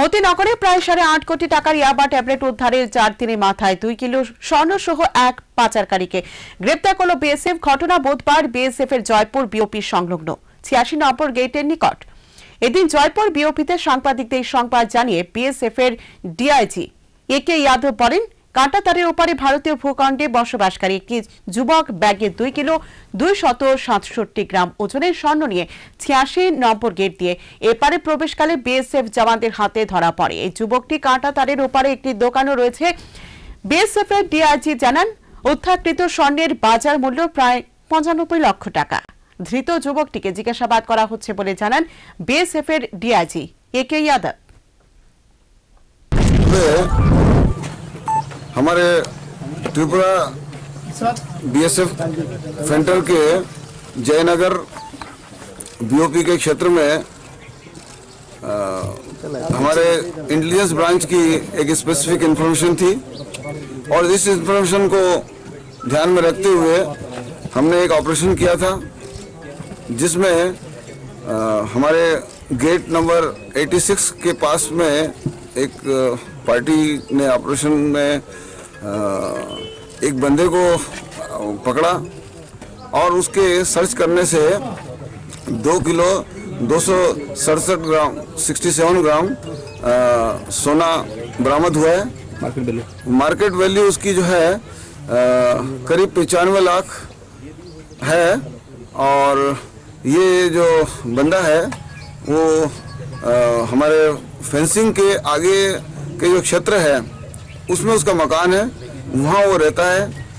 মতিনগরে প্রায় সাড়ে আট কোটি টাকার ইয়াবা ট্যাবলেট উদ্ধারে চার দিনের মাথায় দুই কিলো স্বর্ণ সহ এক পাচারকারীকে গ্রেপ্তার করল বিএসএফ ঘটনা বুধবার বিএসএফ এর জয়পুর বিওপি সংলগ্ন ছিয়াশি নম্বর গেটের নিকট এদিন জয়পুর বিওপিতে সাংবাদিকদের সংবাদ জানিয়ে বিএসএফ এর ডিআইজি এ কে ইয়াদব বলেন কাঁটাতারের ওপারে ভারতীয় ভূখণ্ডে বসবাসকারী একটি যুবক ব্যাগে দুই কিলো দুই শত সাতষট্টি গ্রাম ওজনের স্বর্ণ নিয়ে ছিয়াশি নম্বর গেট দিয়ে এপারে প্রবেশকালে বিএসএফ জওয়ানদের হাতে ধরা পড়ে এই যুবকটি কাঁটাতারের ওপারে একটি দোকানও রয়েছে বিএসএফ এর ডিআইজি জানান উত্থাকৃত স্বর্ণের বাজার মূল্য প্রায় পঁচানব্বই লক্ষ টাকা ধৃত যুবকটিকে জিজ্ঞাসাবাদ করা হচ্ছে বলে জানান বিএসএফ এর ডিআইজি এ কে ইয়াদব हमारे त्रिपुरा बीएसएफ सेंटर के जयनगर बीओपी के क्षेत्र में आ, हमारे इंटेलिजेंस ब्रांच की एक स्पेसिफिक इंफॉर्मेशन थी और इस इंफॉर्मेशन को ध्यान में रखते हुए हमने एक ऑपरेशन किया था जिसमें आ, हमारे गेट नंबर 86 के पास में एक पार्टी ने ऑपरेशन में एक बंदे को पकड़ा और उसके सर्च करने से दो किलो दो सौ सड़सठ ग्राम सिक्सटी सेवन ग्राम आ, सोना बरामद हुआ है मार्केट वैल्यू मार्केट वैल्यू उसकी जो है आ, करीब पचानवे लाख है और ये जो बंदा है वो आ, हमारे फेंसिंग के आगे के जो क्षेत्र है उसमें उसका मकान है वहाँ वो रहता है